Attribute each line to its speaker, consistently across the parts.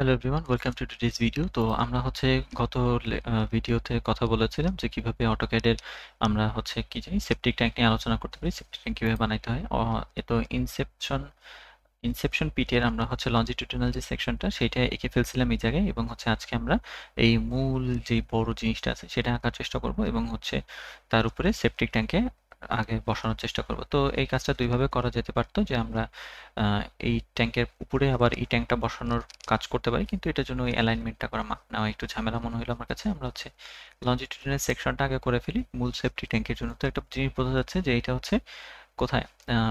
Speaker 1: hello everyone welcome to today's video তো আমরা হচ্ছে গত ভিডিওতে কথা বলেছিলাম যে কীভাবে অটোক্যাডের আমরা হচ্ছে কি জানি সেপটিক ট্যাঙ্ক নিয়ে আলোচনা করতে পারি সেপটিক ট্যাঙ্ক কীভাবে বানাইতে হয় তো ইনসেপশন ইনসেপশন পিটের আমরা হচ্ছে লঞ্জিটিউডিনাল যে সেকশনটা সেইটা এঁকে ফেলছিলাম এই জায়গায় এবং হচ্ছে আজকে আমরা এই মূল যে বড় জিনিসটা আছে সেটা আঁকার চেষ্টা করব এবং হচ্ছে তার উপরে সেপটিক ট্যাঙ্কে আগে বসানোর চেষ্টা করব তো এই কাজটা দুইভাবে করা যেতে পারতো যে আমরা এই ট্যাঙ্কের উপরে আবার এই ট্যাঙ্কটা বসানোর কাজ করতে পারি কিন্তু এটার জন্য এই অ্যালাইনমেন্টটা করা নেওয়া একটু ঝামেলা মনে হলো আমার কাছে আমরা হচ্ছে লঞ্জিটিউডিনাল সেকশনটা আগে করে ফেলি মূল সেফটি ট্যাঙ্কের জন্য তো একটা জিনিস বোঝা যাচ্ছে যে এটা হচ্ছে কোথায়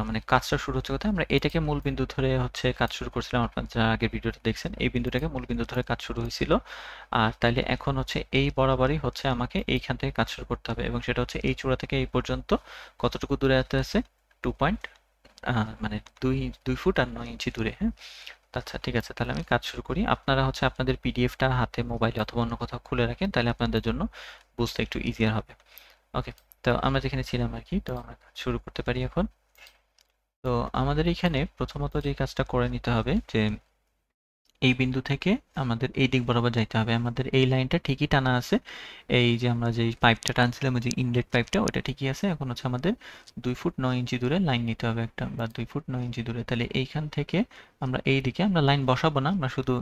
Speaker 1: মানে কাজটা শুরু হচ্ছে কোথায় আমরা এটাকে মূল বিন্দু ধরে হচ্ছে কাজ শুরু করছিলাম আপনারা যারা আগের ভিডিওটা দেখছেন এই বিন্দুটাকে মূল বিন্দু ধরে কাজ শুরু হয়েছিল আর তাইলে এখন হচ্ছে এই বরাবরই হচ্ছে আমাকে এইখান থেকে কাজ শুরু করতে হবে এবং সেটা হচ্ছে এই চূড়া থেকে এই পর্যন্ত কতটুকু দূরে আসতে আছে টু পয়েন্ট মানে দুই দুই ফুট আর নয় ইঞ্চি দূরে হ্যাঁ আচ্ছা ঠিক আছে তাহলে আমি কাজ শুরু করি আপনারা হচ্ছে আপনাদের পিডিএফটা হাতে মোবাইলে অথবা অন্য কোথাও খুলে রাখেন তাহলে আপনাদের জন্য বুঝতে একটু ইজিয়ার হবে ওকে তো আমরা যেখানে ছিলাম আর কি তো আমরা শুরু করতে পারি এখন তো আমাদের এখানে প্রথমত যে কাজটা করে নিতে হবে যে এই বিন্দু থেকে আমাদের এই দিক বরাবর যাইতে হবে আমাদের এই লাইনটা ঠিকই টানা আছে এই যে আমরা যে পাইপটা টানছিলাম যে ইনলেট পাইপটা ওটা ঠিকই আছে এখন হচ্ছে আমাদের দুই ফুট নয় ইঞ্চি দূরে লাইন নিতে হবে একটা বা দুই ফুট নয় ইঞ্চি দূরে তাহলে এইখান থেকে আমরা এই দিকে আমরা লাইন বসাবো না আমরা শুধু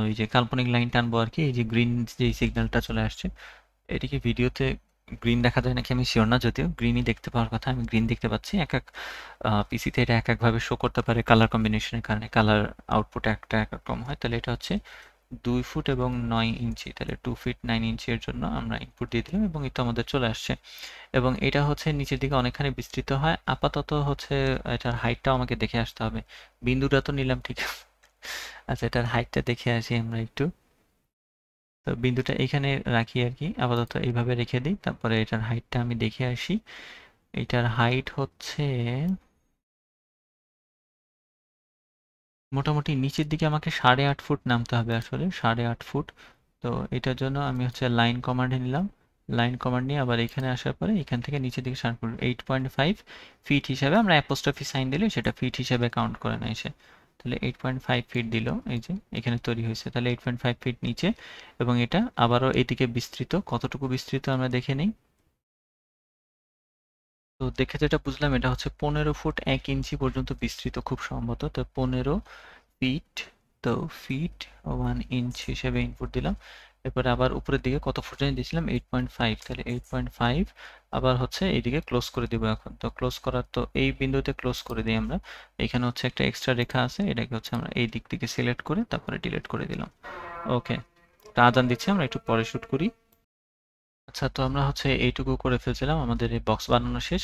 Speaker 1: ওই যে কাল্পনিক লাইন টানবো আর কি এই যে গ্রিন যে সিগন্যালটা চলে আসছে এটিকে ভিডিওতে গ্রিন দেখা যায় নাকি আমি শিওর না যদিও গ্রিনই দেখতে পাওয়ার কথা আমি গ্রিন দেখতে পাচ্ছি এক এক পিসিতে এটা এক একভাবে শো করতে পারে কালার কম্বিনেশনের কারণে কালার আউটপুট একটা এক রকম হয় তাহলে এটা হচ্ছে দুই ফুট এবং নয় ইঞ্চি তাহলে টু ফিট নাইন ইঞ্চির জন্য আমরা ইনপুট দিয়ে দিলাম এবং এটা আমাদের চলে আসছে এবং এটা হচ্ছে নিচের দিকে অনেকখানি বিস্তৃত হয় আপাতত হচ্ছে এটার হাইটটাও আমাকে দেখে আসতে হবে বিন্দুটা তো নিলাম ঠিক আচ্ছা এটার হাইটটা দেখে আসি আমরা একটু তো বিন্দুটা এখানে রাখি আর কি আপাতত এইভাবে রেখে দিই তারপরে এটার হাইটটা আমি দেখে আসি এটার হাইট হচ্ছে মোটামুটি নিচের দিকে আমাকে সাড়ে আট ফুট নামতে হবে আসলে সাড়ে আট ফুট তো এটার জন্য আমি হচ্ছে লাইন কমান্ডে নিলাম লাইন কমান্ড নিয়ে আবার এখানে আসার পরে এখান থেকে নিচের দিকে foot eight point five feet হিসাবে আমরা অ্যাপোস্টফি সাইন দিলে সেটা ফিট হিসাবে কাউন্ট করে নেয় সে তাহলে এইট পয়েন্ট ফাইভ ফিট দিল এই যে এখানে তৈরি হয়েছে তাহলে এইট পয়েন্ট ফাইভ ফিট নিচে এবং এটা আবারও এদিকে বিস্তৃত কতটুকু বিস্তৃত আমরা দেখে নিই তো দেখে যেটা বুঝলাম এটা হচ্ছে পনেরো ফুট এক ইঞ্চি পর্যন্ত বিস্তৃত খুব সম্ভবত তো পনেরো ফিট তো ফিট ওয়ান ইঞ্চ হিসেবে ইনপুট দিলাম এরপরে আবার উপরের দিকে কত আমি দিয়েছিলাম এইট পয়েন্ট ফাইভ তাহলে এইট পয়েন্ট ফাইভ আবার হচ্ছে এইদিকে ক্লোজ করে দিব এখন তো ক্লোজ করার তো এই বিন্দুতে ক্লোজ করে দিই আমরা এখানে হচ্ছে একটা এক্সট্রা রেখা আছে এটাকে হচ্ছে আমরা এই দিক থেকে সিলেক্ট করে তারপরে ডিলিট করে দিলাম ওকে তা আদান দিচ্ছি আমরা একটু পরে শ্যুট করি আচ্ছা তো আমরা হচ্ছে এইটুকু করে ফেলছিলাম আমাদের এই বক্স বানানো শেষ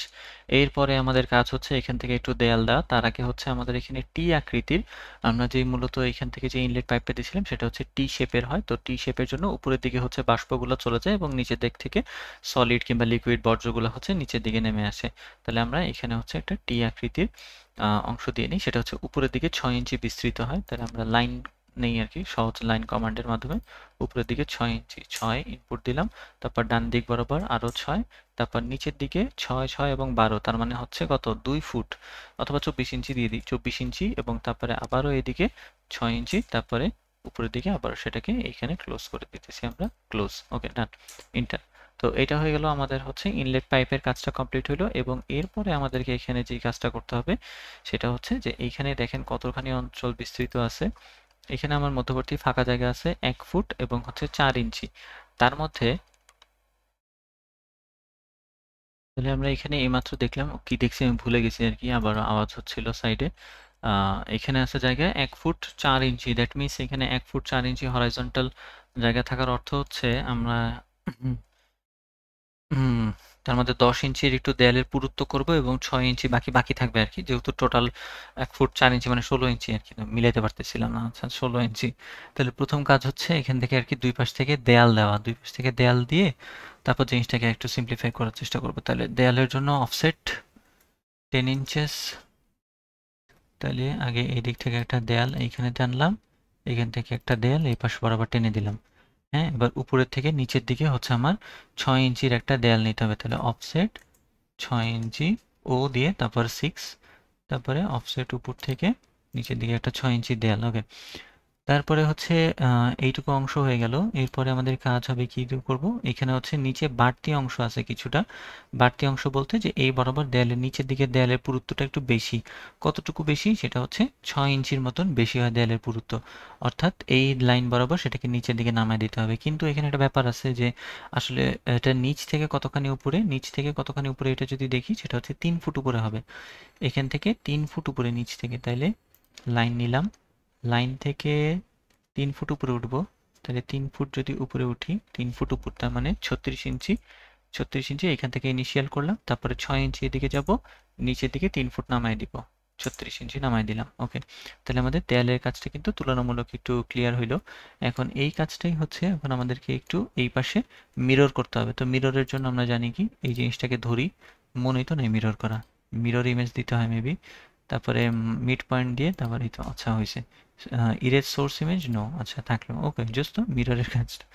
Speaker 1: এরপরে আমাদের কাজ হচ্ছে এখান থেকে একটু দেয়াল দেওয়া তার আগে হচ্ছে আমাদের এখানে টি আকৃতির আমরা যে মূলত এখান থেকে যে ইনলেট পাইপটা দিয়েছিলাম সেটা হচ্ছে টি শেপের হয় তো টি শেপের জন্য উপরের দিকে হচ্ছে বাষ্পগুলো চলে যায় এবং নিচের দিক থেকে সলিড কিংবা লিকুইড বর্জ্যগুলো হচ্ছে নিচের দিকে নেমে আসে তাহলে আমরা এখানে হচ্ছে একটা টি আকৃতির অংশ দিয়ে নিই সেটা হচ্ছে উপরের দিকে ছয় ইঞ্চি বিস্তৃত হয় তাহলে আমরা লাইন নেই আর কি সহজ লাইন কমান্ডের মাধ্যমে উপরের দিকে ছয় ইঞ্চি ছয় ইনপুট দিলাম তারপর ডান দিক বরাবর আরও ছয় তারপর নিচের দিকে ছয় ছয় এবং বারো তার মানে হচ্ছে কত দুই ফুট অথবা চব্বিশ ইঞ্চি দিয়ে দিই চব্বিশ ইঞ্চি এবং তারপরে আবারও এদিকে ছয় ইঞ্চি তারপরে উপরের দিকে আবার সেটাকে এইখানে ক্লোজ করে দিতেছি আমরা ক্লোজ ওকে ডান ইন্টার তো এটা হয়ে গেল আমাদের হচ্ছে ইনলেট পাইপের কাজটা কমপ্লিট হলো এবং এরপরে আমাদেরকে এখানে যে কাজটা করতে হবে সেটা হচ্ছে যে এইখানে দেখেন কতখানি অঞ্চল বিস্তৃত আছে এখানে আমার মধ্যবর্তী ফাঁকা জায়গা আছে এক ফুট এবং হচ্ছে চার ইঞ্চি তার মধ্যে তাহলে আমরা এখানে এইমাত্র দেখলাম কি দেখছি আমি ভুলে গেছি আর কি আবার আওয়াজ হচ্ছিল সাইডে এখানে আছে জায়গা এক ফুট চার ইঞ্চি দ্যাট মিনস এখানে এক ফুট চার ইঞ্চি হরাইজন্টাল জায়গা থাকার অর্থ হচ্ছে আমরা হুম তার মধ্যে দশ ইঞ্চির একটু দেয়ালের পুরুত্ব করব এবং ছয় ইঞ্চি বাকি বাকি থাকবে আর কি যেহেতু টোটাল এক ফুট চার ইঞ্চি মানে ষোলো ইঞ্চি আর কি মিলাইতে পারতেছিলাম না আচ্ছা ষোলো ইঞ্চি তাহলে প্রথম কাজ হচ্ছে এখান থেকে আর কি দুই পাশ থেকে দেয়াল দেওয়া দুই পাশ থেকে দেয়াল দিয়ে তারপর জিনিসটাকে একটু সিম্পলিফাই করার চেষ্টা করব তাহলে দেয়ালের জন্য অফসেট টেন ইঞ্চেস তাহলে আগে এই দিক থেকে একটা দেয়াল এইখানে টানলাম এখান থেকে একটা দেয়াল এই পাশ বরাবর টেনে দিলাম হ্যাঁ এবার উপরের থেকে নিচের দিকে হচ্ছে আমার ছয় ইঞ্চির একটা দেয়াল নিতে হবে তাহলে অফসেট ছয় ইঞ্চি ও দিয়ে তারপর সিক্স তারপরে অফসেট উপর থেকে নিচের দিকে একটা ছয় ইঞ্চি দেয়াল ওকে তারপরে হচ্ছে এইটুকু অংশ হয়ে গেল এরপরে আমাদের কাজ হবে কি করব এখানে হচ্ছে নিচে বাড়তি অংশ আছে কিছুটা বাড়তি অংশ বলতে যে এই বরাবর দেয়ালের নিচের দিকে দেয়ালের পুরুত্বটা একটু বেশি কতটুকু বেশি সেটা হচ্ছে ছয় ইঞ্চির মতন বেশি হয় দেয়ালের পুরুত্ব অর্থাৎ এই লাইন বরাবর সেটাকে নিচের দিকে নামায় দিতে হবে কিন্তু এখানে একটা ব্যাপার আছে যে আসলে এটা নিচ থেকে কতখানি উপরে নিচ থেকে কতখানি উপরে এটা যদি দেখি সেটা হচ্ছে তিন ফুট উপরে হবে এখান থেকে তিন ফুট উপরে নিচ থেকে তাইলে লাইন নিলাম লাইন থেকে তিন ফুট উপরে উঠবো তাহলে তিন ফুট যদি উপরে উঠি তিন ফুট উপর তার মানে ছত্রিশ ইঞ্চি ছত্রিশ ইঞ্চি এখান থেকে ইনিশিয়াল করলাম তারপরে ছয় ইঞ্চি এদিকে যাব নিচের দিকে তিন ফুট নামায় দিব ছত্রিশ ইঞ্চি নামায় দিলাম ওকে তাহলে আমাদের দেয়ালের কাজটা কিন্তু তুলনামূলক একটু ক্লিয়ার হইলো এখন এই কাজটাই হচ্ছে এখন আমাদেরকে একটু এই পাশে মিরর করতে হবে তো মিররের জন্য আমরা জানি কি এই জিনিসটাকে ধরি মনেই তো নেই মিরর করা মিরর ইমেজ দিতে হয় মেবি তারপরে মিড পয়েন্ট দিয়ে তারপরে তো আচ্ছা হয়েছে ইরেজ সোর্স ইমেজ নো আচ্ছা থাকলো ওকে জাস্ট তো মিররের কাজটা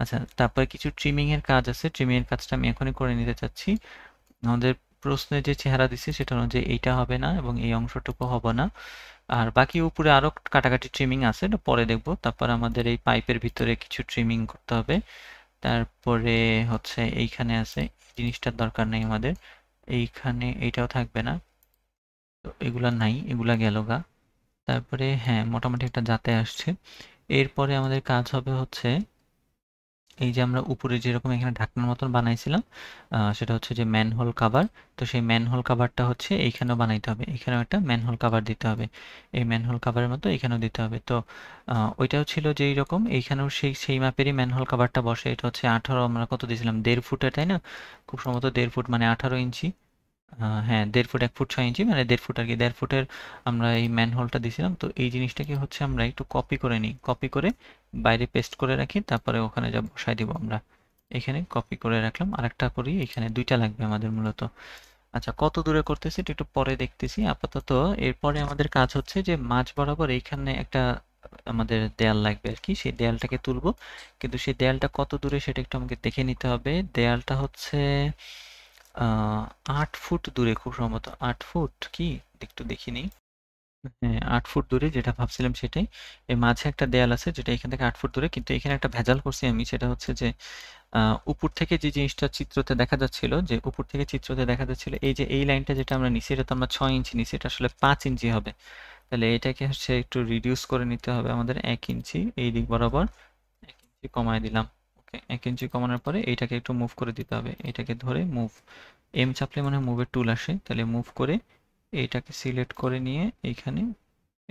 Speaker 1: আচ্ছা তারপরে কিছু ট্রিমিংয়ের কাজ আছে ট্রিমিংয়ের কাজটা আমি এখনই করে নিতে চাচ্ছি আমাদের প্রশ্নে যে চেহারা দিছি সেটা হলো যে এইটা হবে না এবং এই অংশটুকু হবে না আর বাকি উপরে আরও কাটাকাটি ট্রিমিং আছে এটা পরে দেখব তারপর আমাদের এই পাইপের ভিতরে কিছু ট্রিমিং করতে হবে তারপরে হচ্ছে এইখানে আছে জিনিসটার দরকার নেই আমাদের এইখানে এইটাও থাকবে না তো এগুলা নাই এগুলা গেল গা তারপরে হ্যাঁ মোটামুটি একটা যাতে আসছে এরপরে আমাদের কাজ হবে হচ্ছে এই যে আমরা উপরে যেরকম এখানে ঢাকনার মতন বানাইছিলাম সেটা হচ্ছে যে ম্যানহোল কাভার তো সেই ম্যানহোল কাভারটা হচ্ছে এইখানেও বানাইতে হবে এখানেও একটা ম্যানহোল কাভার দিতে হবে এই ম্যানহোল কাভারের মতো এখানেও দিতে হবে তো ওইটাও ছিল যেই রকম এইখানেও সেই সেই মাপেরই ম্যানহোল কাভারটা বসে এটা হচ্ছে আঠারো আমরা কত দিয়েছিলাম দেড় ফুটে তাই না খুব সম্ভবত দেড় ফুট মানে আঠারো ইঞ্চি হ্যাঁ দেড় ফুট এক ফুট ছয় ইঞ্চি মানে দেড় ফুট আর কি দেড় ফুটের আমরা এই ম্যানহোলটা দিয়েছিলাম তো এই জিনিসটাকে হচ্ছে আমরা একটু কপি করে নিই কপি করে বাইরে পেস্ট করে রাখি তারপরে ওখানে যা বসাই দিব আমরা এখানে কপি করে রাখলাম আরেকটা করি এখানে দুইটা লাগবে আমাদের মূলত আচ্ছা কত দূরে করতেছি এটা একটু পরে দেখতেছি আপাতত এরপরে আমাদের কাজ হচ্ছে যে মাছ বরাবর এইখানে একটা আমাদের দেয়াল লাগবে আর কি সেই দেয়ালটাকে তুলবো কিন্তু সেই দেয়ালটা কত দূরে সেটা একটু আমাকে দেখে নিতে হবে দেয়ালটা হচ্ছে আট ফুট দূরে খুব সম্ভবত আট ফুট কি একটু দেখি নেই হ্যাঁ আট ফুট দূরে যেটা ভাবছিলাম সেটাই এর মাঝে একটা দেয়াল আছে যেটা এখান থেকে আট ফুট দূরে কিন্তু এখানে একটা ভেজাল করছি আমি সেটা হচ্ছে যে উপর থেকে যে জিনিসটা চিত্রতে দেখা যাচ্ছিল যে উপর থেকে চিত্রতে দেখা যাচ্ছিল এই যে এই লাইনটা যেটা আমরা নিচে এটা তো আমরা ছয় ইঞ্চি নিচে এটা আসলে পাঁচ ইঞ্চি হবে তাহলে এটাকে হচ্ছে একটু রিডিউস করে নিতে হবে আমাদের এক ইঞ্চি এই দিক বরাবর এক ইঞ্চি কমায় দিলাম এক ইঞ্চি কমানোর পরে এইটাকে একটু মুভ করে দিতে হবে এটাকে ধরে মুভ এম চাপলে মানে মুভের টুল আসে তাহলে মুভ করে এইটাকে সিলেক্ট করে নিয়ে এইখানে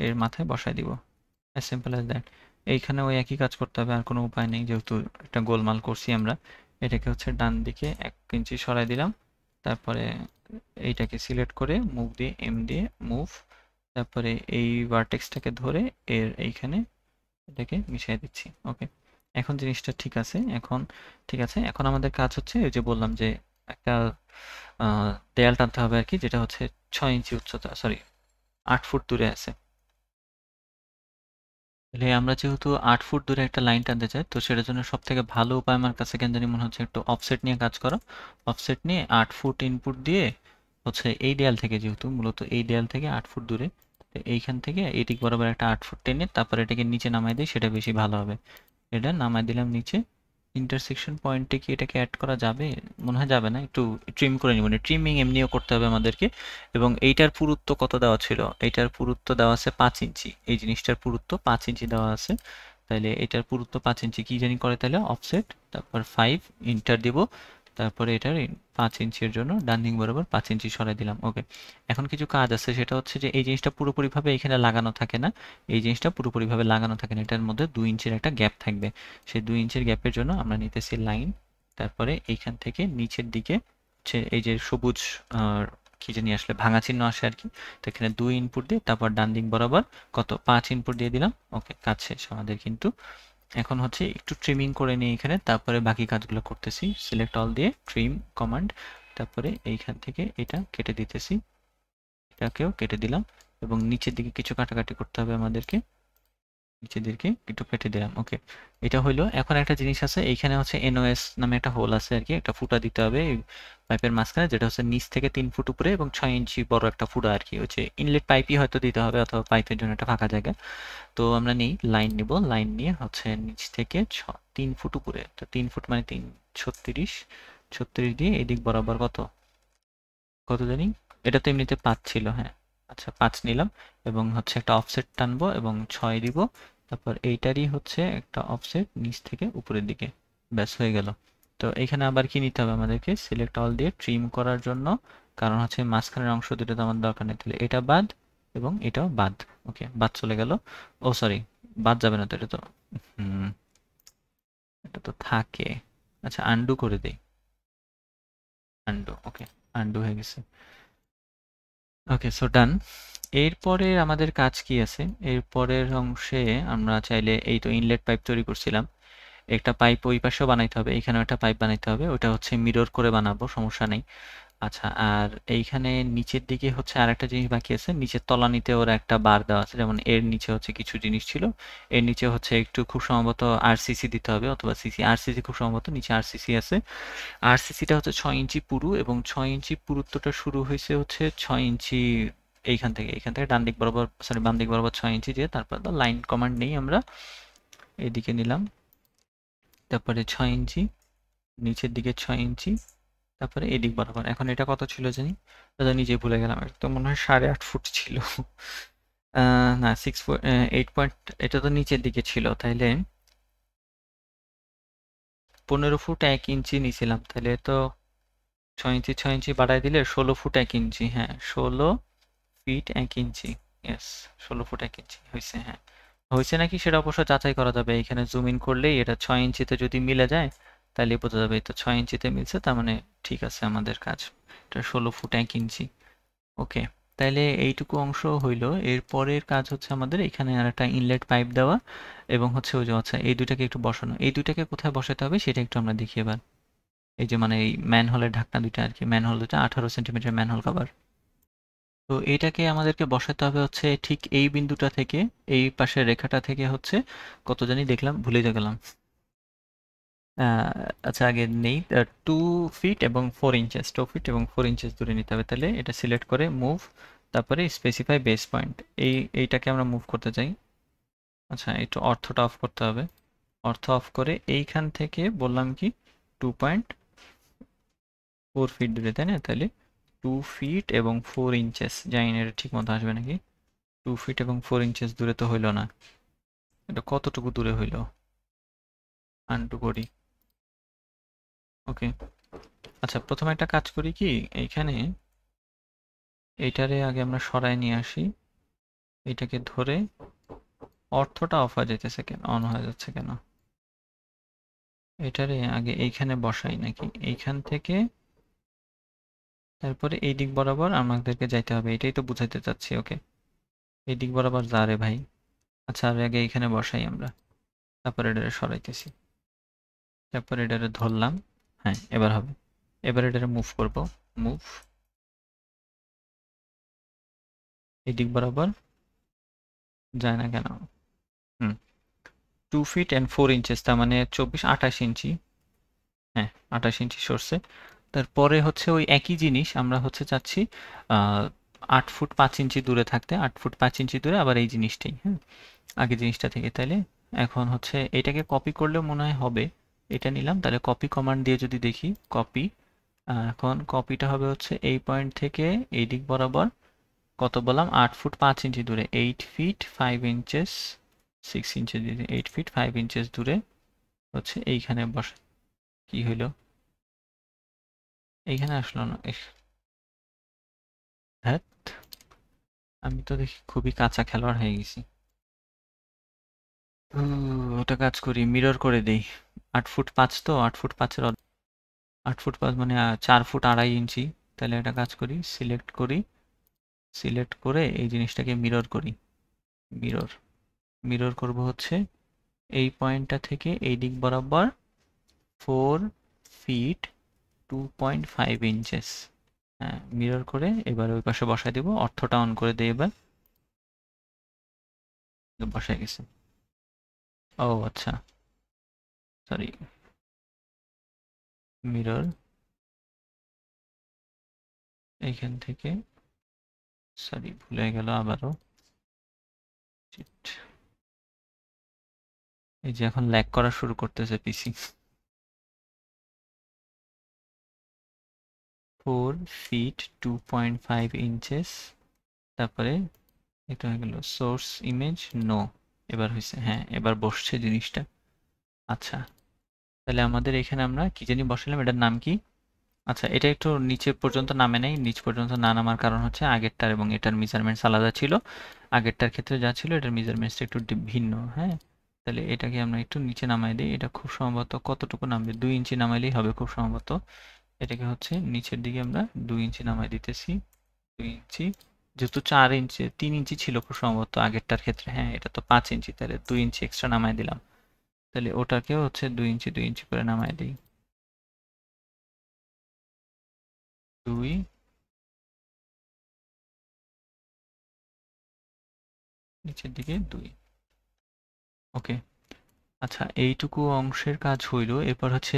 Speaker 1: এর মাথায় বসায় দিব অ্যাজ সিম্পল অ্যাজ দ্যাট এইখানে ওই একই কাজ করতে হবে আর কোনো উপায় নেই যেহেতু একটা গোলমাল করছি আমরা এটাকে হচ্ছে ডান দিকে এক ইঞ্চি সরাই দিলাম তারপরে এইটাকে সিলেক্ট করে মুভ দিয়ে এম দিয়ে মুভ তারপরে এই ভার্টেক্সটাকে ধরে এর এইখানে এটাকে মিশিয়ে দিচ্ছি ওকে এখন জিনিসটা ঠিক আছে এখন ঠিক আছে এখন আমাদের কাজ হচ্ছে ওই যে বললাম যে একটা দেয়াল টানতে হবে আর কি যেটা হচ্ছে ছয় ইঞ্চি উচ্চতা সরি আট ফুট দূরে আছে তাহলে আমরা যেহেতু আট ফুট দূরে একটা লাইন টানতে চাই তো সেটার জন্য সব থেকে ভালো উপায় আমার কাছে কেন জানি মনে হচ্ছে একটু অফসেট নিয়ে কাজ করো অফসেট নিয়ে আট ফুট ইনপুট দিয়ে হচ্ছে এই দেয়াল থেকে যেহেতু মূলত এই দেয়াল থেকে আট ফুট দূরে এইখান থেকে এটি বরাবর একটা আট ফুট টেনে তারপর এটাকে নিচে নামাই দিই সেটা বেশি ভালো হবে এটা নামায় দিলাম নিচে ইন্টারসেকশন পয়েন্টে কি এটাকে অ্যাড করা যাবে মনে হয় যাবে না একটু ট্রিম করে নিব ট্রিমিং এমনিও করতে হবে আমাদেরকে এবং এইটার পুরুত্ব কত দেওয়া ছিল এইটার পুরুত্ব দেওয়া আছে পাঁচ ইঞ্চি এই জিনিসটার পুরুত্ব পাঁচ ইঞ্চি দেওয়া আছে তাহলে এটার পুরুত্ব পাঁচ ইঞ্চি কি জানি করে তাহলে অফসেট তারপর ফাইভ ইন্টার দিব তারপরে এটার পাঁচ ইঞ্চির জন্য ডান্ডিং বরাবর পাঁচ ইঞ্চি সরাই দিলাম ওকে এখন কিছু কাজ আছে সেটা হচ্ছে যে এই জিনিসটা পুরোপুরিভাবে এখানে লাগানো থাকে না এই জিনিসটা পুরোপুরিভাবে লাগানো থাকে না এটার মধ্যে দুই ইঞ্চির একটা গ্যাপ থাকবে সেই দুই ইঞ্চির গ্যাপের জন্য আমরা নিতেছি লাইন তারপরে এইখান থেকে নিচের দিকে হচ্ছে এই যে সবুজ কি জানি আসলে ভাঙা চিহ্ন আসে আর কি তো এখানে দুই ইনপুট দিয়ে তারপর ডান্ডিং বরাবর কত পাঁচ ইনপুট দিয়ে দিলাম ওকে কাজ শেষ আমাদের কিন্তু এখন হচ্ছে একটু ট্রিমিং করে নিই এখানে তারপরে বাকি কাজগুলো করতেছি সিলেক্ট অল দিয়ে ট্রিম কমান্ড তারপরে এইখান থেকে এটা কেটে দিতেছি এটাকেও কেটে দিলাম এবং নিচের দিকে কিছু কাটাকাটি করতে হবে আমাদেরকে নিচেদেরকে একটু কেটে দিলাম ওকে এটা হলো এখন একটা জিনিস আছে এইখানে হচ্ছে এনওএস নামে একটা হোল আছে আর কি একটা ফুটা দিতে হবে পাইপের মাঝখানে যেটা হচ্ছে নিচ থেকে তিন ফুট উপরে এবং ছয় ইঞ্চি বড় একটা ফুটা আর কি হচ্ছে ইনলেট পাইপই হয়তো দিতে হবে অথবা পাইপের জন্য একটা ফাঁকা জায়গা তো আমরা নিই লাইন নিব লাইন নিয়ে হচ্ছে নিচ থেকে ছ তিন ফুট উপরে তো তিন ফুট মানে তিন ছত্রিশ ছত্রিশ দিয়ে এদিক বরাবর কত কত জানি এটা তো এমনিতে পাচ্ছিল হ্যাঁ আচ্ছা পাঁচ নিলাম এবং হচ্ছে একটা অফসেট টানবো এবং ছয় দিব তারপর এইটারই হচ্ছে একটা অফসেট নিচ থেকে উপরের দিকে ব্যাস হয়ে গেল তো এখানে আবার কি নিতে হবে আমাদেরকে সিলেক্ট অল দিয়ে ট্রিম করার জন্য কারণ হচ্ছে মাঝখানের অংশ দুটো তো আমার দরকার নেই তাহলে এটা বাদ এবং এটাও বাদ ওকে বাদ চলে গেল ও সরি বাদ যাবে না তো এটা তো এটা তো থাকে আচ্ছা আন্ডু করে দেই আন্ডু ওকে আন্ডু হয়ে গেছে ওকে সো ডান এরপরে আমাদের কাজ কি আছে এরপরের অংশে আমরা চাইলে এই তো ইনলেট পাইপ তৈরি করছিলাম একটা পাইপ ওই পাশেও বানাইতে হবে এখানেও একটা পাইপ বানাইতে হবে ওটা হচ্ছে মিরর করে বানাবো সমস্যা নেই আচ্ছা আর এইখানে নিচের দিকে হচ্ছে আরেকটা জিনিস বাকি আছে নিচের তলানিতে ওর একটা বার দেওয়া আছে যেমন এর নিচে হচ্ছে কিছু জিনিস ছিল এর নিচে হচ্ছে একটু খুব সম্ভবত আরসিসি দিতে হবে অথবা সিসি আরসিসি খুব সম্ভবত নিচে আরসিসি আছে আরসিসিটা হচ্ছে ছয় ইঞ্চি পুরু এবং ছয় ইঞ্চি পুরুত্বটা শুরু হয়েছে হচ্ছে ছয় ইঞ্চি এইখান থেকে এইখান থেকে ডান দিক বরাবর সরি বাম দিক বরাবর ছয় ইঞ্চি দিয়ে তারপর তো লাইন কমান্ড নেই আমরা এদিকে নিলাম তারপরে ছয় ইঞ্চি নিচের দিকে ছয় ইঞ্চি তারপরে এদিক বরাবর এখন এটা কত ছিল জানি দাদা নিজে ভুলে গেলাম এটা তো মনে হয় সাড়ে আট ফুট ছিল না সিক্স এইট পয়েন্ট এটা তো নিচের দিকে ছিল তাইলে পনেরো ফুট এক ইঞ্চি নিয়েছিলাম তাহলে তো ছয় ইঞ্চি ছয় ইঞ্চি বাড়াই দিলে ষোলো ফুট এক ইঞ্চি হ্যাঁ ষোলো ফিট এক ইঞ্চি ইয়েস ষোলো ফুট এক ইঞ্চি হয়েছে হ্যাঁ হয়েছে নাকি সেটা অবশ্য যাচাই করা যাবে এখানে জুম ইন করলেই এটা ছয় ইঞ্চিতে যদি মিলে যায় তাহলে বোঝা যাবে এই তো ছয় ইঞ্চিতে মিলছে তার মানে ঠিক আছে আমাদের কাজ এটা ষোলো ফুট এক ইঞ্চি ওকে তাইলে এইটুকু অংশ হইল এরপরের কাজ হচ্ছে আমাদের এখানে আর একটা ইনলেট পাইপ দেওয়া এবং হচ্ছে ওই যে আচ্ছা এই দুইটাকে একটু বসানো এই দুইটাকে কোথায় বসাতে হবে সেটা একটু আমরা দেখি এবার এই যে মানে এই ম্যান হলের ঢাকনা দুইটা আর কি ম্যান হল দুটা আঠারো সেন্টিমিটার হল কভার তো এটাকে আমাদেরকে বসাতে হবে হচ্ছে ঠিক এই বিন্দুটা থেকে এই পাশের রেখাটা থেকে হচ্ছে কত জানি দেখলাম ভুলে গেলাম আচ্ছা আগে নেই টু ফিট এবং ফোর ইঞ্চেস টু ফিট এবং ফোর ইঞ্চেস দূরে নিতে হবে তাহলে এটা সিলেক্ট করে মুভ তারপরে স্পেসিফাই বেস পয়েন্ট এই এইটাকে আমরা মুভ করতে চাই আচ্ছা একটু অর্থটা অফ করতে হবে অর্থ অফ করে এইখান থেকে বললাম কি টু পয়েন্ট ফোর ফিট দূরে তাই না তাহলে টু ফিট এবং ফোর ইঞ্চেস জানি না এটা ঠিক মতো আসবে নাকি টু ফিট এবং ফোর ইঞ্চেস দূরে তো হইল না
Speaker 2: এটা কতটুকু দূরে হইল আনটু করি ওকে আচ্ছা প্রথমে একটা কাজ করি কি এইখানে
Speaker 1: এইটারে আগে আমরা সরাই নিয়ে আসি এটাকে ধরে অর্থটা অফ হয়ে যেতেছে কেন অন হয়ে যাচ্ছে কেন এটারে আগে এইখানে বসাই নাকি এইখান থেকে তারপরে এই দিক বরাবর আমাদেরকে যাইতে হবে এটাই তো বুঝাইতে চাচ্ছি ওকে এই দিক বরাবর যা রে ভাই আচ্ছা আর আগে এইখানে বসাই আমরা তারপরে এটারে সরাইতেছি তারপরে এটারে ধরলাম
Speaker 2: হ্যাঁ এবার হবে এবার এটা মুভ করব মুভ এদিক বরাবর যায় না কেন hmm
Speaker 1: two feet and four inches তার মানে চব্বিশ আঠাশ ইঞ্চি হ্যাঁ আঠাশ ইঞ্চি সরছে তারপরে হচ্ছে ওই একই জিনিস আমরা হচ্ছে চাচ্ছি আট ফুট পাঁচ ইঞ্চি দূরে থাকতে আট ফুট পাঁচ ইঞ্চি দূরে আবার এই জিনিসটাই হ্যাঁ আগে জিনিসটা থেকে তাইলে এখন হচ্ছে এটাকে কপি করলেও মনে হয় হবে এটা নিলাম তাহলে কপি কমান্ড দিয়ে যদি দেখি কপি এখন কপিটা হবে হচ্ছে এই পয়েন্ট থেকে এই দিক বরাবর কত বললাম আট ফুট পাঁচ ইঞ্চি দূরে eight feet five inches six
Speaker 2: inches দিয়ে এইট ফিট ফাইভ ইঞ্চেস দূরে হচ্ছে এইখানে বসে কি হইল এইখানে আসলো না হ্যাঁ আমি তো দেখি খুবই কাঁচা খেলোয়াড় হয়ে গেছি
Speaker 1: ওটা কাজ করি মিরর করে দেই আট ফুট পাঁচ তো আট ফুট পাঁচের আট ফুট পাঁচ মানে চার ফুট আড়াই ইঞ্চি তাহলে একটা কাজ করি সিলেক্ট করি সিলেক্ট করে এই জিনিসটাকে মিরর করি মিরর মিরর করব হচ্ছে এই পয়েন্টটা থেকে এই দিক বরাবর four feet two point five inches হ্যাঁ মিরর করে এবার ওই পাশে বসায়
Speaker 2: দেবো অর্থটা অন করে দিই এবার বসায় গেছে ও আচ্ছা sorry mirror এইখান থেকে সরি ভুলে গেল আবারও এই যে এখন ল্যাক করা শুরু করতেছে PC four feet two point five inches
Speaker 1: তারপরে এটা হয়ে গেল সোর্স ইমেজ নো এবার হয়েছে হ্যাঁ এবার বসছে জিনিসটা আচ্ছা তাহলে আমাদের এখানে আমরা কি জানি বসালাম এটার নাম কি আচ্ছা এটা একটু নিচে পর্যন্ত নামে নেই নিচ পর্যন্ত না নামার কারণ হচ্ছে আগেরটার এবং এটার মেজারমেন্টস আলাদা ছিল আগেরটার ক্ষেত্রে যা ছিল এটার মেজারমেন্টসটা একটু ভিন্ন হ্যাঁ তাহলে এটাকে আমরা একটু নিচে নামাই দিই এটা খুব সম্ভবত কতটুকু নামবে দুই ইঞ্চি নামাইলেই হবে খুব সম্ভবত এটাকে হচ্ছে নিচের দিকে আমরা দুই ইঞ্চি নামাই দিতেছি দুই ইঞ্চি যেহেতু চার ইঞ্চি তিন ইঞ্চি ছিল খুব সম্ভবত আগেরটার ক্ষেত্রে হ্যাঁ এটা তো পাঁচ ইঞ্চি তাহলে দুই
Speaker 2: ইঞ্চি এক্সট্রা নামাই দিলাম তাহলে ওটাকেও হচ্ছে দুই ইঞ্চি দুই ইঞ্চি করে নামাই দিই দুই নিচের দিকে দুই ওকে আচ্ছা এইটুকু অংশের কাজ হইল এরপর হচ্ছে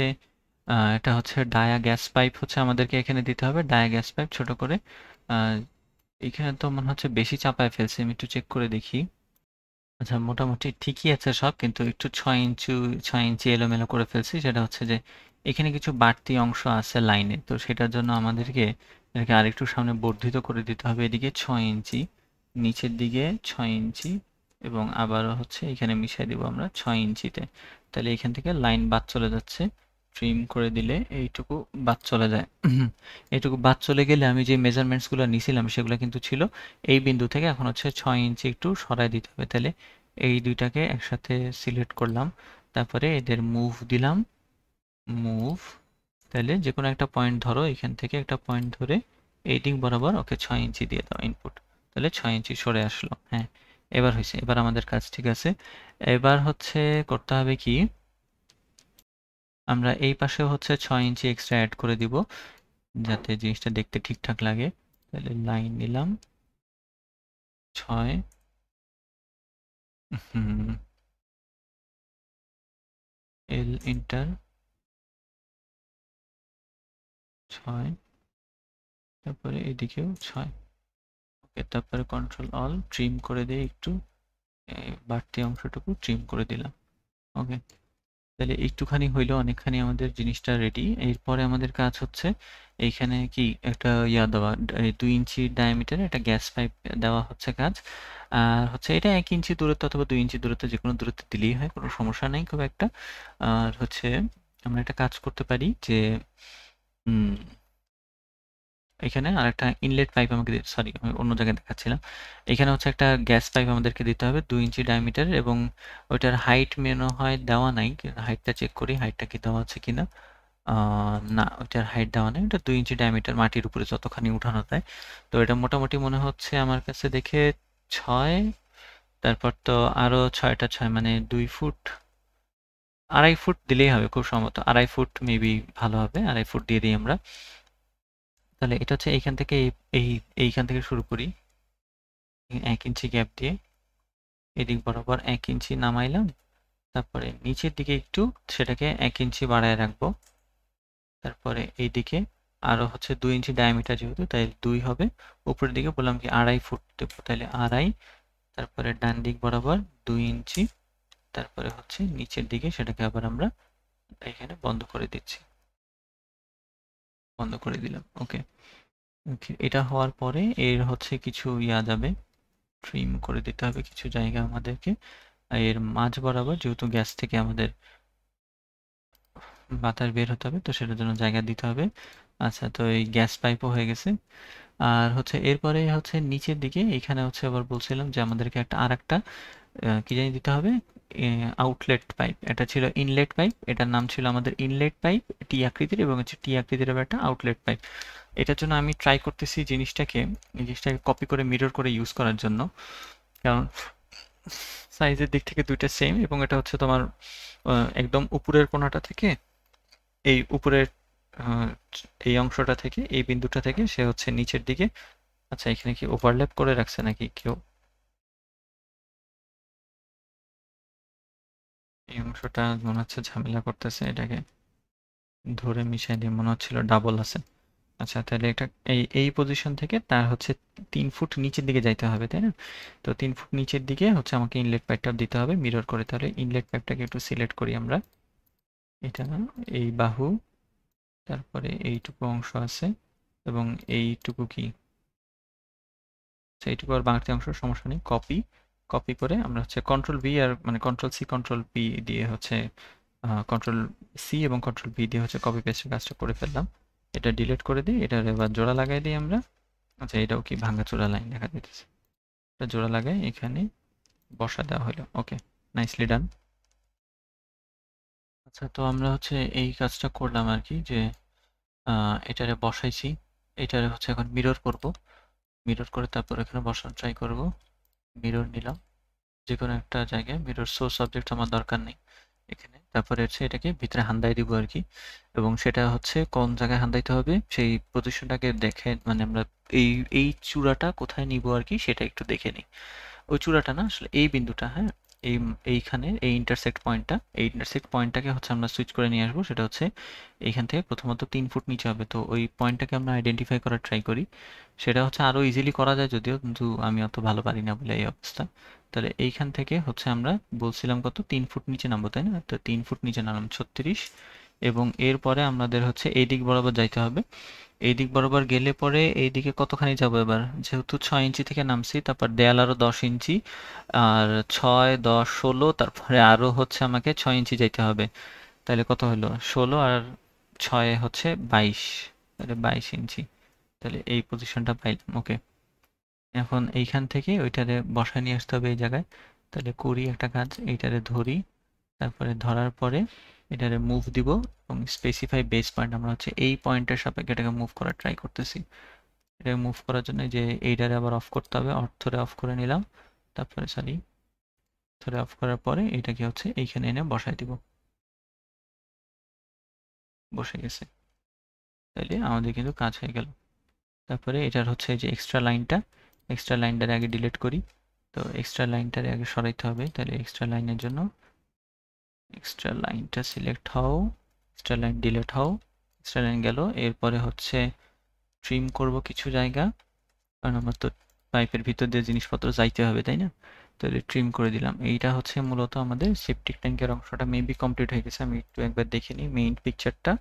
Speaker 1: এটা হচ্ছে ডায়া গ্যাস পাইপ হচ্ছে আমাদেরকে এখানে দিতে হবে ডায়া গ্যাস পাইপ ছোট করে এখানে তো মনে হচ্ছে বেশি চাপায় ফেলছে আমি একটু চেক করে দেখি আচ্ছা মোটামুটি ঠিকই আছে সব কিন্তু একটু ছয় ইঞ্চি ছয় ইঞ্চি এলোমেলো করে ফেলছি সেটা হচ্ছে যে এখানে কিছু বাড়তি অংশ আছে লাইনে তো সেটার জন্য আমাদেরকে এটাকে আরেকটু সামনে বর্ধিত করে দিতে হবে এদিকে ছয় ইঞ্চি নিচের দিকে ছয় ইঞ্চি এবং আবারও হচ্ছে এখানে মিশিয়ে দিব আমরা ছয় ইঞ্চিতে তাহলে এখান থেকে লাইন বাদ চলে যাচ্ছে ট্রিম করে দিলে এইটুকু বাদ চলে যায় এইটুকু বাদ চলে গেলে আমি যে মেজারমেন্টসগুলো নিয়েছিলাম সেগুলো কিন্তু ছিল এই বিন্দু থেকে এখন হচ্ছে ছয় ইঞ্চি একটু সরাই দিতে হবে তাহলে এই দুইটাকে একসাথে সিলেক্ট করলাম তারপরে এদের মুভ দিলাম মুভ তাহলে যে কোনো একটা পয়েন্ট ধরো এখান থেকে একটা পয়েন্ট ধরে এই দিক বরাবর ওকে ছয় ইঞ্চি দিয়ে দাও ইনপুট তাহলে ছয় ইঞ্চি সরে আসলো হ্যাঁ এবার হয়েছে এবার আমাদের কাজ ঠিক আছে এবার হচ্ছে করতে হবে কি আমরা এই পাশে হচ্ছে ছয় ইঞ্চি এক্সট্রা অ্যাড করে দিব যাতে জিনিসটা দেখতে ঠিকঠাক লাগে তাহলে লাইন নিলাম
Speaker 2: ছয় হুম এল ইন্টার ছয় তারপরে এদিকেও ছয় ওকে তারপরে কন্ট্রোল অল ট্রিম করে দিয়ে একটু বাড়তি অংশটুকু
Speaker 1: ট্রিম করে দিলাম ওকে তাহলে একটুখানি হইলো অনেকখানি আমাদের জিনিসটা রেডি এরপরে আমাদের কাজ হচ্ছে এইখানে কি একটা ইয়া দেওয়া দুই ইঞ্চি ডায়ামিটার একটা গ্যাস পাইপ দেওয়া হচ্ছে কাজ আর হচ্ছে এটা এক ইঞ্চি দূরত্ব অথবা দুই ইঞ্চি দূরত্ব যে কোনো দূরত্ব দিলেই হয় কোনো সমস্যা নেই খুব একটা আর হচ্ছে আমরা একটা কাজ করতে পারি যে এখানে আর একটা ইনলেট পাইপ আমাকে সরি আমি অন্য জায়গায় দেখাচ্ছিলাম এখানে হচ্ছে একটা গ্যাস পাইপ আমাদেরকে দিতে হবে দু ইঞ্চি ডায়ামিটার এবং ওইটার হাইট মেনো হয় দেওয়া নাই হাইটটা চেক করি হাইটটা কি দেওয়া আছে কিনা না ওইটার হাইট দেওয়া নেই ওটা দুই ইঞ্চি ডায়ামিটার মাটির উপরে যতখানি উঠানো যায় তো এটা মোটামুটি মনে হচ্ছে আমার কাছে দেখে ছয় তারপর তো আরও ছয়টা ছয় মানে দুই ফুট আড়াই ফুট দিলেই হবে খুব সম্ভবত আড়াই ফুট মেবি ভালো হবে আড়াই ফুট দিয়ে দিই আমরা তাহলে এটা হচ্ছে এইখান থেকে এই এইখান থেকে শুরু করি এক ইঞ্চি গ্যাপ দিয়ে এদিক বরাবর এক ইঞ্চি নামাইলাম তারপরে নিচের দিকে একটু সেটাকে এক ইঞ্চি বাড়ায় রাখবো তারপরে এই দিকে আরও হচ্ছে দুই ইঞ্চি ডায়ামিটার যেহেতু তাই দুই হবে উপরের দিকে বললাম কি আড়াই ফুট দেবো তাহলে আড়াই তারপরে ডান দিক বরাবর দুই ইঞ্চি তারপরে হচ্ছে নিচের দিকে সেটাকে আবার আমরা এখানে বন্ধ করে দিচ্ছি বন্ধ করে দিলাম ওকে এটা হওয়ার পরে এর হচ্ছে কিছু ইয়া যাবে ট্রিম করে দিতে হবে কিছু জায়গা আমাদেরকে এর মাঝ বরাবর যেহেতু গ্যাস থেকে আমাদের বাতাস বের হতে হবে তো সেটার জন্য জায়গা দিতে হবে আচ্ছা তো এই গ্যাস পাইপও হয়ে গেছে আর হচ্ছে এরপরে হচ্ছে নিচের দিকে এখানে হচ্ছে আবার বলছিলাম যে আমাদেরকে একটা আর একটা কি জানি দিতে হবে আউটলেট পাইপ এটা ছিল ইনলেট পাইপ এটার নাম ছিল আমাদের ইনলেট পাইপ টি আকৃতির এবং হচ্ছে টি আকৃতির একটা আউটলেট পাইপ এটার জন্য আমি ট্রাই করতেছি জিনিসটাকে জিনিসটাকে কপি করে মিরর করে ইউজ করার জন্য কারণ সাইজের দিক থেকে দুইটা সেম এবং এটা হচ্ছে তোমার একদম উপরের কোনাটা থেকে এই উপরের এই অংশটা থেকে এই বিন্দুটা থেকে সে হচ্ছে নিচের দিকে আচ্ছা এখানে কি
Speaker 2: ওভারল্যাপ করে রাখছে নাকি কেউ এই অংশটা মনে হচ্ছে ঝামেলা করতেছে এটাকে ধরে
Speaker 1: মিশাই দিয়ে মনে হচ্ছিল ডাবল আছে আচ্ছা তাহলে এটা এই এই পজিশন থেকে তার হচ্ছে তিন ফুট নিচের দিকে যাইতে হবে তাই না তো তিন ফুট নিচের দিকে হচ্ছে আমাকে ইনলেট পাইপটা দিতে হবে মিরর করে তাহলে ইনলেট পাইপটাকে একটু সিলেক্ট করি আমরা এটা এই বাহু তারপরে এইটুকু অংশ আছে এবং এইটুকু কি সেইটুকু আচ্ছা, আর বাংলাতে অংশ সমস্যা নেই কপি কপি করে আমরা হচ্ছে কন্ট্রোল ভি আর মানে কন্ট্রোল সি কন্ট্রোল পি দিয়ে হচ্ছে কন্ট্রোল সি এবং কন্ট্রোল ভি দিয়ে হচ্ছে কপি পেস্টের কাজটা করে ফেললাম এটা ডিলিট করে দিই এটার এবার জোড়া লাগাই দিই আমরা আচ্ছা এটাও কি ভাঙা চোরা লাইন দেখা দিতেছে এটা জোড়া লাগাই এখানে বসা দেওয়া হলো ওকে নাইসলি ডান আচ্ছা তো আমরা হচ্ছে এই কাজটা করলাম আর কি যে এটারে বসাইছি এটারে হচ্ছে এখন মিরর করব মিরর করে তারপর এখানে বসানো ট্রাই করব মিরর নিলাম যে কোনো একটা জায়গায় মিরর সো সাবজেক্ট আমার দরকার নেই এখানে তারপরে হচ্ছে এটাকে ভিতরে হান্দাই দিব আর কি এবং সেটা হচ্ছে কোন জায়গায় হান্দাইতে হবে সেই পজিশনটাকে দেখে মানে আমরা এই এই চূড়াটা কোথায় নিব আর কি সেটা একটু দেখে নিই ওই চূড়াটা না আসলে এই বিন্দুটা হ্যাঁ এই এইখানে এই ইন্টারসেক্ট পয়েন্টটা এই ইন্টারসেক্ট পয়েন্টটাকে হচ্ছে আমরা সুইচ করে নিয়ে আসবো সেটা হচ্ছে এইখান থেকে প্রথমত তিন ফুট নিচে হবে তো ওই পয়েন্টটাকে আমরা আইডেন্টিফাই করার ট্রাই করি সেটা হচ্ছে আরও ইজিলি করা যায় যদিও কিন্তু আমি অত ভালো পারি না বলে এই অবস্থা তাহলে এইখান থেকে হচ্ছে আমরা বলছিলাম কত তিন ফুট নিচে নামবো তাই না তো তিন ফুট নিচে নামলাম ছত্রিশ এবং এরপরে আমাদের হচ্ছে এই দিক বরাবর যাইতে হবে এই দিক বরাবর গেলে পরে এই দিকে কতখানি যাবো এবার যেহেতু ছয় ইঞ্চি থেকে নামছি তারপর দেয়াল আরও দশ ইঞ্চি আর ছয় দশ ষোলো তারপরে আরও হচ্ছে আমাকে ছয় ইঞ্চি যাইতে হবে তাহলে কত হলো ষোলো আর ছয় হচ্ছে বাইশ তাহলে বাইশ ইঞ্চি তাহলে এই পজিশনটা পাইলাম ওকে এখন এইখান থেকে ওইটারে বসায় নিয়ে আসতে হবে এই জায়গায় তাহলে করি একটা কাজ এইটারে ধরি তারপরে ধরার পরে এটারে মুভ দিব এবং স্পেসিফাই বেস পয়েন্ট আমরা হচ্ছে এই পয়েন্টের সাপেক্ষে এটাকে মুভ করার ট্রাই করতেছি এটাকে মুভ করার জন্য যে এইটারে আবার অফ করতে হবে অর্থরে অফ করে নিলাম তারপরে সরি অর্থরে অফ করার পরে এটাকে হচ্ছে এইখানে এনে বসাই দিব বসে গেছে তাহলে আমাদের কিন্তু কাজ হয়ে গেল তারপরে এটার হচ্ছে যে এক্সট্রা লাইনটা এক্সট্রা লাইনটার আগে ডিলিট করি তো এক্সট্রা লাইনটার আগে সরাইতে হবে তাহলে এক্সট্রা লাইনের জন্য এক্সট্রা লাইনটা সিলেক্ট হও এক্সট্রা লাইন ডিলেট হও এক্সট্রা লাইন গেল এরপরে হচ্ছে ট্রিম করব কিছু জায়গা কারণ আমার তো পাইপের ভিতর দিয়ে জিনিসপত্র যাইতে হবে তাই না তো ট্রিম করে দিলাম এইটা হচ্ছে মূলত আমাদের সেপটিক ট্যাঙ্কের অংশটা মেবি কমপ্লিট হয়ে গেছে আমি একটু একবার দেখে নিই মেইন পিকচারটা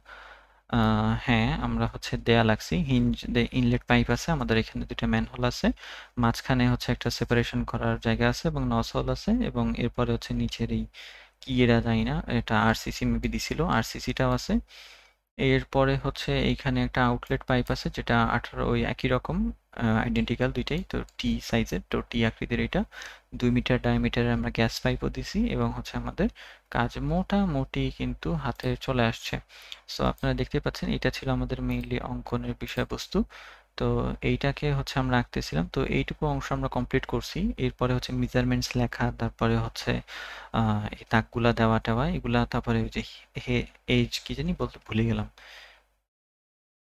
Speaker 1: হ্যাঁ আমরা হচ্ছে দেয়া লাগছি হিঞ্জ ইনলেট পাইপ আছে আমাদের এখানে ম্যান ম্যানহোল আছে মাঝখানে হচ্ছে একটা সেপারেশন করার জায়গা আছে এবং নস হল আছে এবং এরপরে হচ্ছে নিচের এই কিয়েরা এরা জানি না এটা আরসিসি মেবি দিছিল আরসিসিটাও আছে এরপরে হচ্ছে এইখানে একটা আউটলেট পাইপ আছে যেটা আঠারো ওই একই রকম আইডেন্টিক্যাল দুইটাই তো টি সাইজের তো টি আকৃতির এটা দুই মিটার ডায়ামিটারে আমরা গ্যাস পাইপও দিছি এবং হচ্ছে আমাদের কাজ মোটামুটি কিন্তু হাতে চলে আসছে সো আপনারা দেখতে পাচ্ছেন এটা ছিল আমাদের মেইনলি অঙ্কনের বিষয়বস্তু তো এইটাকে হচ্ছে আমরা আঁকতেছিলাম তো এইটুকু অংশ আমরা কমপ্লিট করছি এরপরে হচ্ছে মেজারমেন্টস লেখা তারপরে হচ্ছে এই তাকগুলা দেওয়া টেওয়া এগুলা তারপরে ওই যে এইজ কি জানি বলতে ভুলে গেলাম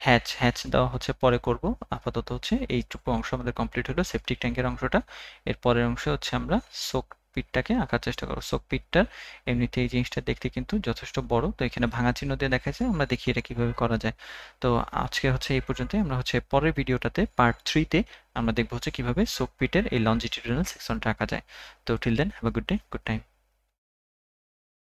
Speaker 1: হ্যাচ হ্যাচ দেওয়া হচ্ছে পরে করব আপাতত হচ্ছে এইটুকু অংশ আমাদের কমপ্লিট হলো সেপটিক ট্যাঙ্কের অংশটা এর পরের অংশে হচ্ছে আমরা সোক পিঠটাকে আঁকার চেষ্টা করো সো পিঠটার এমনিতে এই জিনিসটা দেখতে কিন্তু যথেষ্ট বড় তো এখানে ভাঙা চিহ্ন দিয়ে দেখাচ্ছে আমরা দেখি এটা কিভাবে করা যায় তো আজকে হচ্ছে এই পর্যন্তই আমরা হচ্ছে পরের ভিডিওটাতে পার্ট থ্রিতে আমরা দেখবো হচ্ছে
Speaker 2: কিভাবে সোক পিটের এই লঞ্জিটিউডাল সেকশনটা আঁকা যায় তো till then have a good day good time